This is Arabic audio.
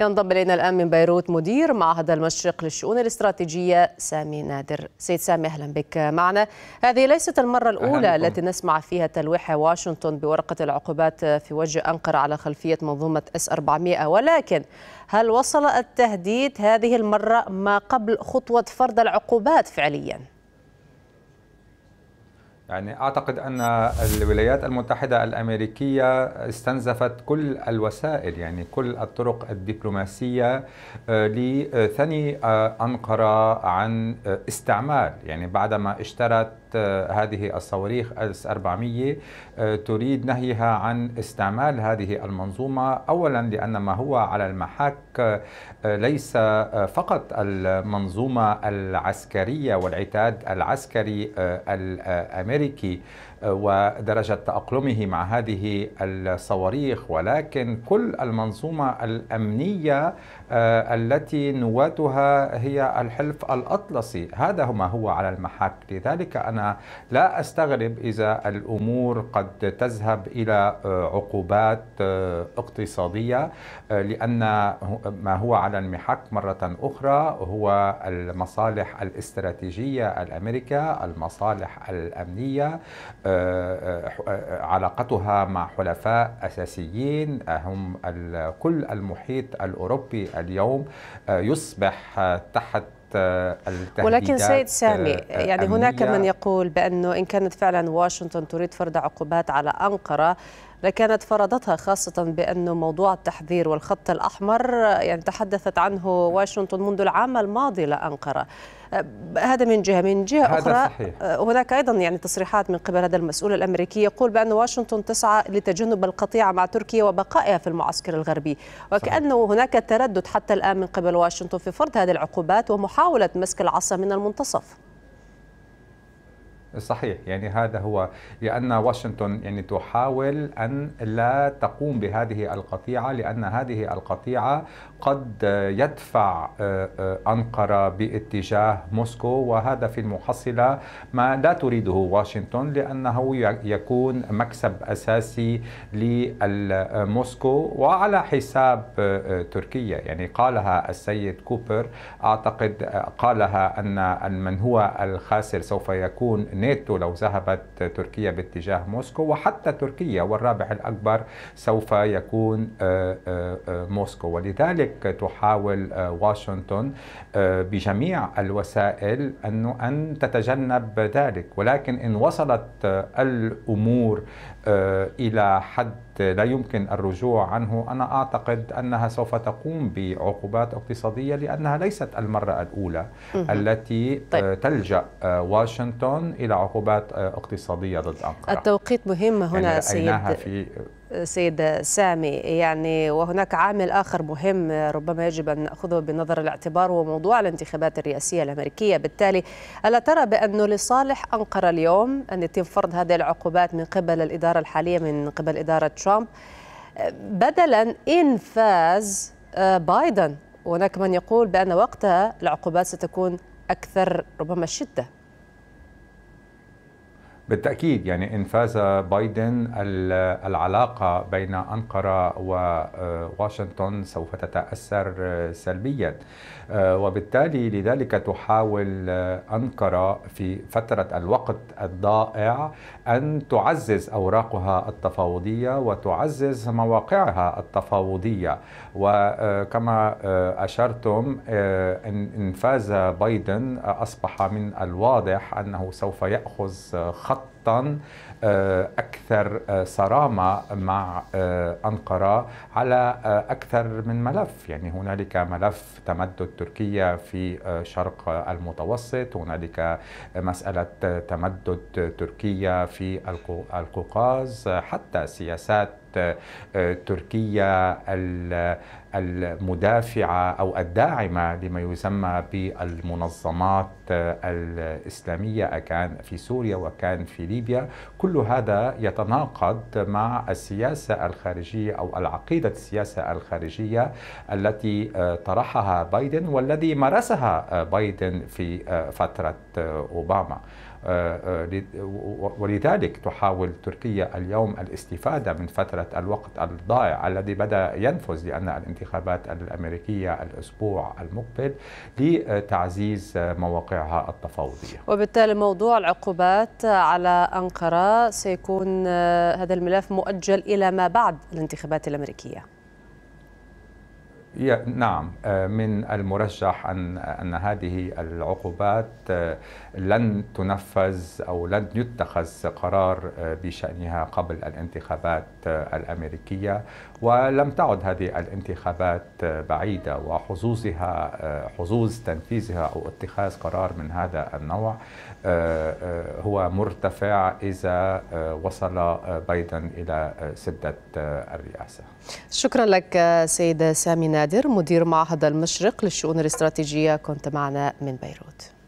ينضم الينا الان من بيروت مدير معهد المشرق للشؤون الاستراتيجيه سامي نادر. سيد سامي اهلا بك معنا. هذه ليست المره الاولى التي نسمع فيها تلويح واشنطن بورقه العقوبات في وجه انقره على خلفيه منظومه اس 400 ولكن هل وصل التهديد هذه المره ما قبل خطوه فرض العقوبات فعليا؟ يعني اعتقد ان الولايات المتحده الامريكيه استنزفت كل الوسائل يعني كل الطرق الدبلوماسيه آه، لثني آه، انقره عن آه، استعمال يعني بعدما اشترت آه، هذه الصواريخ اس 400 آه، تريد نهيها عن استعمال هذه المنظومه اولا لان ما هو على المحك آه، ليس فقط المنظومه العسكريه والعتاد العسكري الامريكي ودرجة تأقلمه مع هذه الصواريخ ولكن كل المنظومة الأمنية آه، التي نواتها هي الحلف الأطلسي هذا ما هو على المحك لذلك أنا لا أستغرب إذا الأمور قد تذهب إلى آه، عقوبات آه، اقتصادية لأن ما هو على المحك مرة أخرى هو المصالح الاستراتيجية الأمريكا المصالح الأمنية علاقتها مع حلفاء أساسيين هم كل المحيط الأوروبي اليوم آه، يصبح تحت آه، ولكن سيد آه، سامي يعني هناك من يقول بأنه إن كانت فعلا واشنطن تريد فرض عقوبات على أنقرة لكانت فرضتها خاصة بأنه موضوع التحذير والخط الأحمر يعني تحدثت عنه واشنطن منذ العام الماضي لأنقرة هذا من جهة من جهة هذا أخرى صحيح. هناك أيضا يعني تصريحات من قبل هذا المسؤول الأمريكي يقول بأن واشنطن تسعى لتجنب القطيعة مع تركيا وبقائها في المعسكر الغربي وكأنه صحيح. هناك تردد حتى الآن من قبل واشنطن في فرض هذه العقوبات ومحاولة مسك العصا من المنتصف صحيح يعني هذا هو لأن واشنطن يعني تحاول أن لا تقوم بهذه القطيعة لأن هذه القطيعة قد يدفع آه، آه، أنقرة باتجاه موسكو وهذا في المحصلة ما لا تريده واشنطن لأنه يكون مكسب أساسي لموسكو وعلى حساب آه، تركيا يعني قالها السيد كوبر أعتقد قالها أن من هو الخاسر سوف يكون الناتو لو ذهبت تركيا باتجاه موسكو وحتى تركيا والرابح الأكبر سوف يكون آه، آه، آه، موسكو ولذلك تحاول واشنطن بجميع الوسائل أن تتجنب ذلك ولكن إن وصلت الأمور إلى حد لا يمكن الرجوع عنه أنا أعتقد أنها سوف تقوم بعقوبات اقتصادية لأنها ليست المرة الأولى التي آه، طيب. تلجأ آه، واشنطن إلى عقوبات آه، اقتصادية ضد أنقرة التوقيت مهم هنا يعني سيد في سيد سامي يعني وهناك عامل آخر مهم ربما يجب أن نأخذه بنظر الاعتبار هو موضوع الانتخابات الرئاسية الأمريكية بالتالي ألا ترى بأنه لصالح أنقرة اليوم أن يتم فرض هذه العقوبات من قبل الإدارة الحالية من قبل إدارة ترامب بدلا إن فاز آه، بايدن هناك من يقول بأن وقتها العقوبات ستكون أكثر ربما شدة بالتأكيد يعني إن فاز بايدن العلاقة بين أنقرة وواشنطن آه، سوف تتأثر آه، سلبيا آه، وبالتالي لذلك تحاول أنقرة في فترة الوقت الضائع أن تعزز أوراقها التفاوضية وتعزز مواقعها التفاوضية وكما أشرتم إن فاز بايدن أصبح من الواضح أنه سوف يأخذ خط خطا آه، اكثر آه، صرامه مع آه، انقره على اكثر من ملف يعني هنالك ملف تمدد تركيا في شرق المتوسط هنالك مساله تمدد تركيا في القوقاز حتى سياسات آه، تركيا المدافعه او الداعمه لما يسمى بالمنظمات آه، الاسلاميه كان في سوريا وكان في ليبيا كل هذا يتناقض مع السياسه الخارجيه او العقيده السياسه الخارجيه التي آه، طرحها بايدن والذي مارسها بايدن في فتره اوباما آه، آه، ولذلك تحاول تركيا اليوم الاستفادة من فترة الوقت الضائع الذي بدأ ينفذ لأن الانتخابات الأمريكية الأسبوع المقبل لتعزيز مواقعها التفاوضية وبالتالي موضوع العقوبات على أنقرة سيكون آه، هذا الملف مؤجل إلى ما بعد الانتخابات الأمريكية نعم آه، من المرجح أن أن هذه العقوبات آه، لن تنفذ أو لن يتخذ قرار آه، بشأنها قبل الانتخابات الأمريكية ولم تعد هذه الانتخابات بعيدة وحظوظها حظوظ تنفيذها أو اتخاذ قرار من هذا النوع هو مرتفع إذا وصل بايدن إلى سدة الرئاسة شكرا لك سيد سامي نادر مدير معهد المشرق للشؤون الاستراتيجية كنت معنا من بيروت